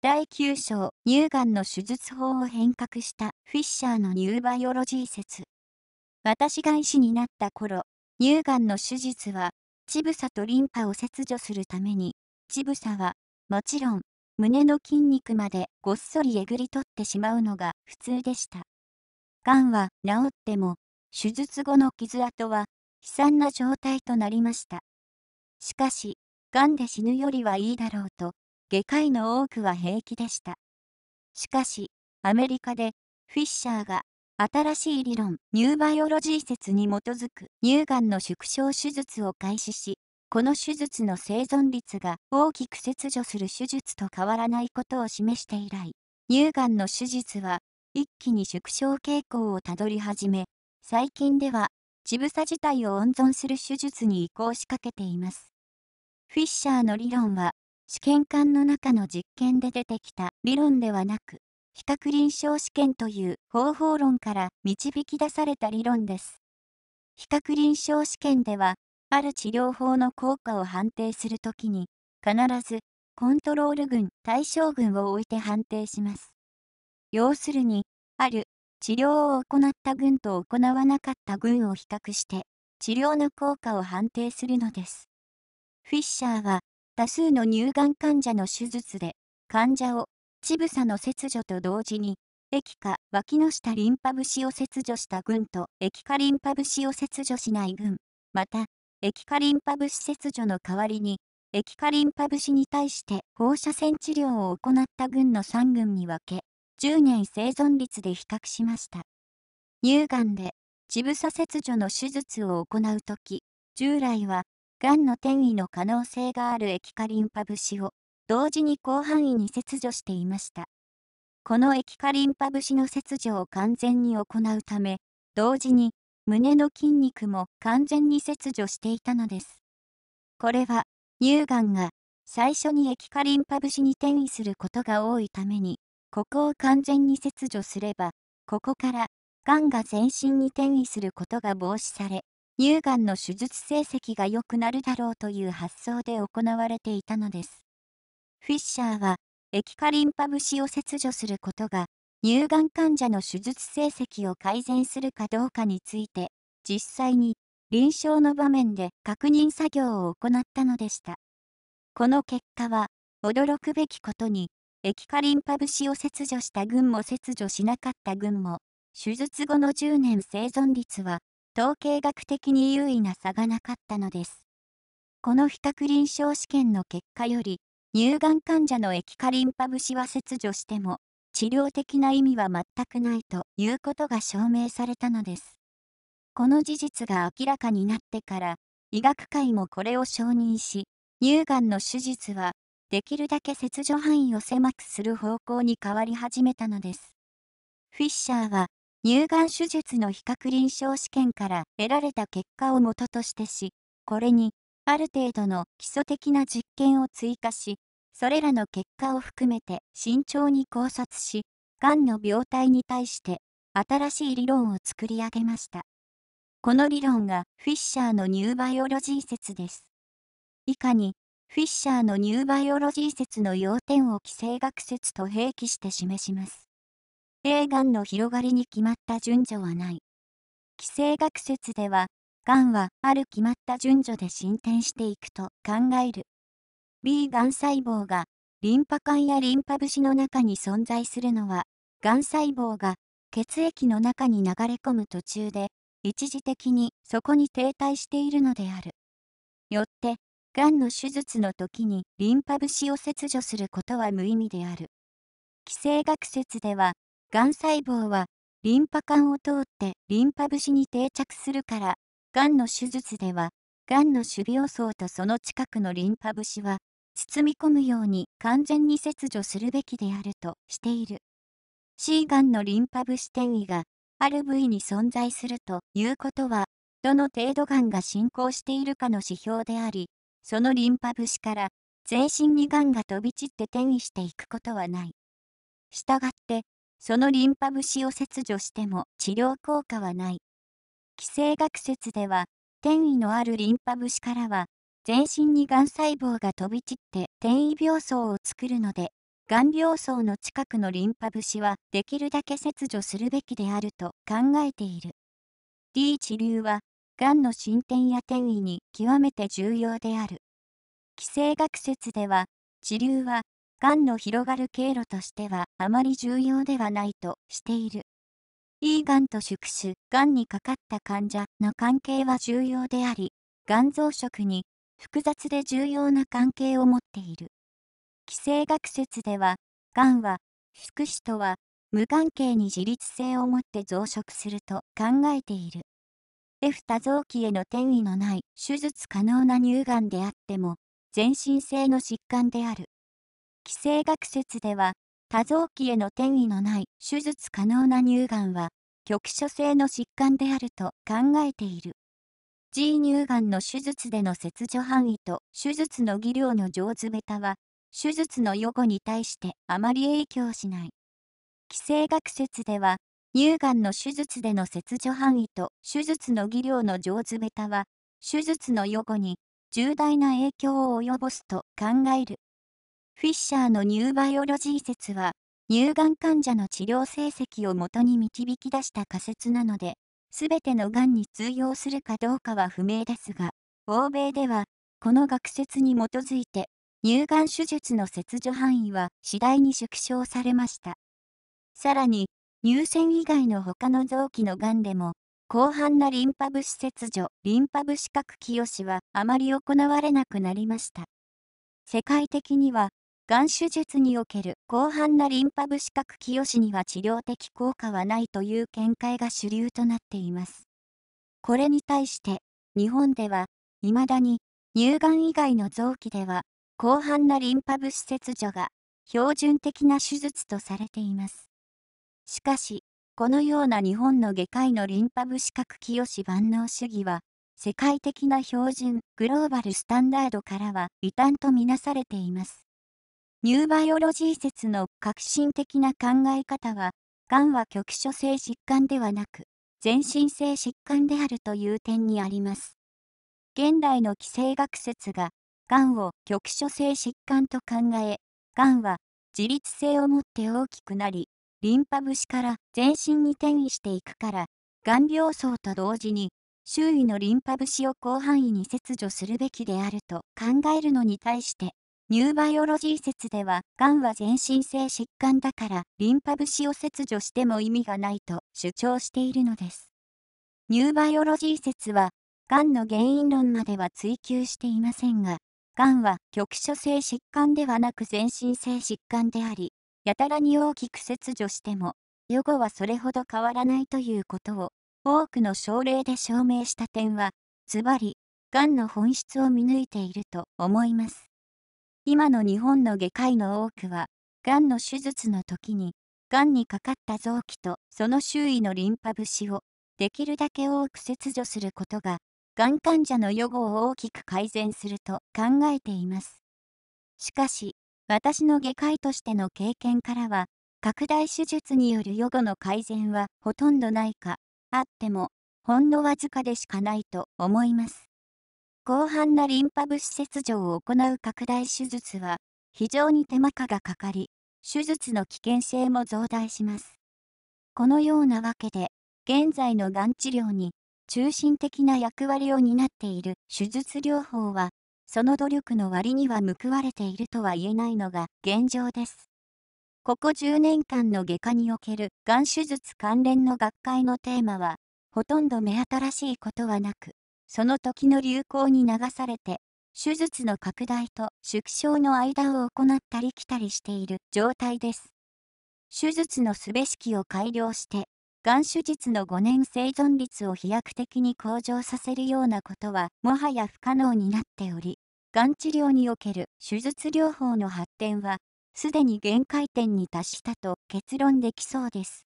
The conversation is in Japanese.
第9章乳がんの手術法を変革したフィッシャーのニューバイオロジー説私が医師になった頃乳がんの手術は乳房とリンパを切除するために乳房はもちろん胸の筋肉までごっそりえぐり取ってしまうのが普通でしたがんは治っても手術後の傷跡は悲惨な状態となりましたしかしがんで死ぬよりはいいだろうと外科医の多くは平気でした。しかし、アメリカでフィッシャーが新しい理論、ニューバイオロジー説に基づく乳がんの縮小手術を開始し、この手術の生存率が大きく切除する手術と変わらないことを示して以来、乳がんの手術は一気に縮小傾向をたどり始め、最近では、乳房自体を温存する手術に移行しかけています。フィッシャーの理論は、試験管の中の実験で出てきた理論ではなく、比較臨床試験という方法論から導き出された理論です。比較臨床試験では、ある治療法の効果を判定するときに、必ずコントロール群、対象群を置いて判定します。要するに、ある治療を行った群と行わなかった群を比較して、治療の効果を判定するのです。フィッシャーは、多数の乳がん患者の手術で、患者を、乳房の切除と同時に、液化、脇の下リンパ節を切除した群と液化リンパ節を切除しない群、また、液化リンパ節切除の代わりに、液化リンパ節に対して放射線治療を行った群の3群に分け、10年生存率で比較しました。乳がんで、乳房切除の手術を行うとき、従来はがんの転移の可能性がある液化リンパ節を同時に広範囲に切除していました。この液化リンパ節の切除を完全に行うため、同時に胸の筋肉も完全に切除していたのです。これは乳がんが最初に液化リンパ節に転移することが多いために、ここを完全に切除すれば、ここからがんが全身に転移することが防止され、乳がんの手術成績が良くなるだろうという発想で行われていたのです。フィッシャーは、液化リンパ節を切除することが、乳がん患者の手術成績を改善するかどうかについて、実際に臨床の場面で確認作業を行ったのでした。この結果は、驚くべきことに、液化リンパ節を切除した群も切除しなかった群も、手術後の10年生存率は統計学的に優位な差がなかったのです。この比較臨床試験の結果より、乳がん患者の液化リンパ節は切除しても、治療的な意味は全くないということが証明されたのです。この事実が明らかになってから、医学界もこれを承認し、乳がんの手術は、できるだけ切除範囲を狭くする方向に変わり始めたのです。フィッシャーは、乳がん手術の比較臨床試験から得られた結果を元としてし、これに、ある程度の基礎的な実験を追加し、それらの結果を含めて慎重に考察し、がんの病態に対して新しい理論を作り上げました。この理論がフィッシャーのニューバイオロジー説です。以下に、フィッシャーのニューバイオロジー説の要点を既成学説と併記して示します。定がんの広がりに決まった順序はない。既成学説では、がんはある決まった順序で進展していくと考える。B がん細胞がリンパ管やリンパ節の中に存在するのは、がん細胞が血液の中に流れ込む途中で、一時的にそこに停滞しているのである。よって、がんの手術の時にリンパ節を切除することは無意味である。既成学説では、がん細胞はリンパ管を通ってリンパ節に定着するから、がんの手術では、がんの種苗層とその近くのリンパ節は、包み込むように完全に切除するべきであるとしている。C がんのリンパ節転移がある部位に存在するということは、どの程度がんが進行しているかの指標であり、そのリンパ節から全身にがんが飛び散って転移していくことはない。したがっそのリンパ節を切除しても治療効果はない。寄生学説では、転移のあるリンパ節からは、全身にがん細胞が飛び散って転移病巣を作るので、がん病巣の近くのリンパ節はできるだけ切除するべきであると考えている。D 治療は、がんの進展や転移に極めて重要である。寄生学説では、治療はがんの広がる経路としてはあまり重要ではないとしている。E がんと宿主、がんにかかった患者の関係は重要であり、がん増殖に複雑で重要な関係を持っている。既成学説では、がんは、宿主とは無関係に自律性を持って増殖すると考えている。F 多臓器への転移のない手術可能な乳がんであっても、全身性の疾患である。既成学説では、多臓器への転移のない手術可能な乳がんは、局所性の疾患であると考えている。G 乳がんの手術での切除範囲と手術の技量の上手ベタは、手術の予後に対してあまり影響しない。既成学説では、乳がんの手術での切除範囲と手術の技量の上手ベタは、手術の予後に重大な影響を及ぼすと考える。フィッシャーのニューバイオロジー説は、乳がん患者の治療成績をもとに導き出した仮説なので、すべてのがんに通用するかどうかは不明ですが、欧米では、この学説に基づいて、乳がん手術の切除範囲は次第に縮小されました。さらに、乳腺以外の他の臓器のがんでも、広範なリンパ物切除、リンパ物核清しはあまり行われなくなりました。世界的には、がん手術における広範なリンパ部四角清しには治療的効果はないという見解が主流となっています。これに対して、日本では、未だに乳がん以外の臓器では、広範なリンパ部施設除が標準的な手術とされています。しかし、このような日本の外科医のリンパ部四角清し万能主義は、世界的な標準、グローバルスタンダードからは異端とみなされています。ニューバイオロジー説の革新的な考え方は、がんは局所性疾患ではなく、全身性疾患であるという点にあります。現代の既成学説が、がんを局所性疾患と考え、がんは自律性を持って大きくなり、リンパ節から全身に転移していくから、がん病層と同時に、周囲のリンパ節を広範囲に切除するべきであると考えるのに対して、ニューバイオロジー説では、がんは全身性疾患だから、リンパ節を切除しても意味がないと主張しているのです。ニューバイオロジー説は、がんの原因論までは追求していませんが、がんは局所性疾患ではなく全身性疾患であり、やたらに大きく切除しても、予後はそれほど変わらないということを、多くの症例で証明した点は、ズバリ、がんの本質を見抜いていると思います。今の日本の外科医の多くは、がんの手術の時に、がんにかかった臓器とその周囲のリンパ節を、できるだけ多く切除することが、がん患者の予後を大きく改善すると考えています。しかし、私の外科医としての経験からは、拡大手術による予後の改善はほとんどないか、あっても、ほんのわずかでしかないと思います。広範なリンパ部施設上を行う拡大手術は、非常に手間かがかかり、手術の危険性も増大します。このようなわけで、現在のがん治療に中心的な役割を担っている手術療法は、その努力の割には報われているとは言えないのが現状です。ここ10年間の外科におけるがん手術関連の学会のテーマは、ほとんど目新しいことはなく、その時の流行に流されて、手術の拡大と縮小の間を行ったり来たりしている状態です。手術のすべきを改良して、がん手術の5年生存率を飛躍的に向上させるようなことはもはや不可能になっており、がん治療における手術療法の発展は、すでに限界点に達したと結論できそうです。